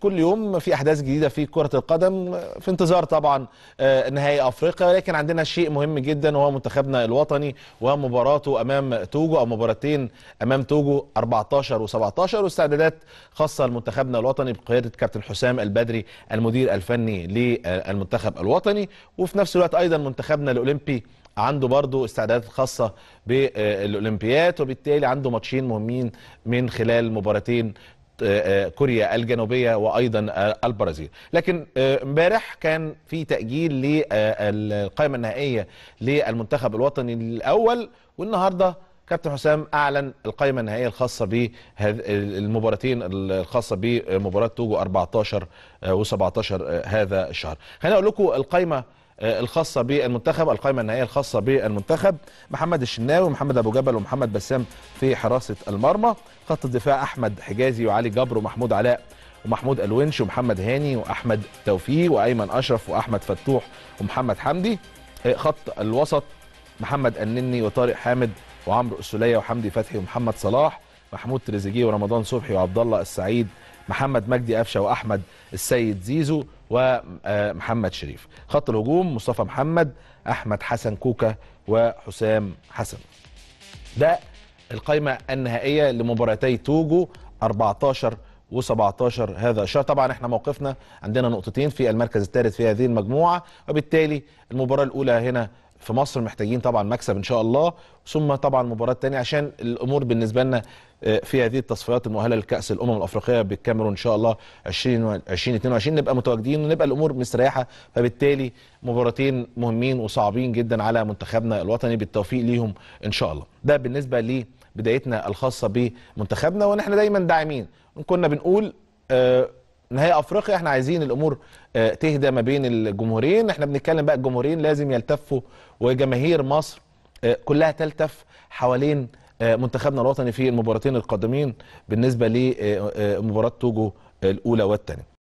كل يوم في احداث جديده في كره القدم في انتظار طبعا آه، نهائي افريقيا ولكن عندنا شيء مهم جدا وهو منتخبنا الوطني ومباراته امام توجو او مباراتين امام توجو 14 و17 واستعدادات خاصه لمنتخبنا الوطني بقياده كابتن حسام البدري المدير الفني للمنتخب الوطني وفي نفس الوقت ايضا منتخبنا الاولمبي عنده برضه استعدادات خاصة بالأولمبياد وبالتالي عنده ماتشين مهمين من خلال مباراتين آه، آه، كوريا الجنوبيه وايضا آه، البرازيل لكن امبارح كان في تاجيل للقائمه النهائيه للمنتخب الوطني الاول والنهارده كابتن حسام اعلن القائمه النهائيه الخاصه بالمباراتين الخاصه بمباراه توجو 14 و17 هذا الشهر خليني اقول لكم القائمه آه، الخاصه بالمنتخب القائمه النهائيه الخاصه بالمنتخب محمد الشناوي ومحمد ابو جبل ومحمد بسام في حراسه المرمى خط الدفاع احمد حجازي وعلي جبر ومحمود علاء ومحمود الونش ومحمد هاني واحمد توفيق وايمن اشرف واحمد فتوح ومحمد حمدي آه، خط الوسط محمد النني وطارق حامد وعمرو السوليه وحمدي فتحي ومحمد صلاح محمود تريزيجيه ورمضان صبحي وعبد الله السعيد محمد مجدي قفشه واحمد السيد زيزو ومحمد آه، شريف خط الهجوم مصطفى محمد احمد حسن كوكا وحسام حسن ده القائمه النهائيه لمباراتي توجو 14 و17 هذا الشهر طبعا احنا موقفنا عندنا نقطتين في المركز الثالث في هذه المجموعه وبالتالي المباراه الاولى هنا في مصر محتاجين طبعا مكسب ان شاء الله ثم طبعا مباراه تانية عشان الامور بالنسبه لنا آه، في هذه التصفيات المؤهله لكاس الامم الافريقيه بالكاميرون ان شاء الله 20 2022 نبقى متواجدين ونبقى الامور مستريحه فبالتالي مباراتين مهمين وصعبين جدا على منتخبنا الوطني بالتوفيق ليهم ان شاء الله ده بالنسبه لبدايتنا الخاصه بمنتخبنا ونحن دايما داعمين كنا بنقول آه نهائي افريقيا احنا عايزين الامور آه، تهدى ما بين الجمهورين احنا بنتكلم بقى الجمهورين لازم يلتفوا وجماهير مصر آه، كلها تلتف حوالين آه، منتخبنا الوطني في المباراتين القادمين بالنسبه لمباراه توجو الاولى والثانيه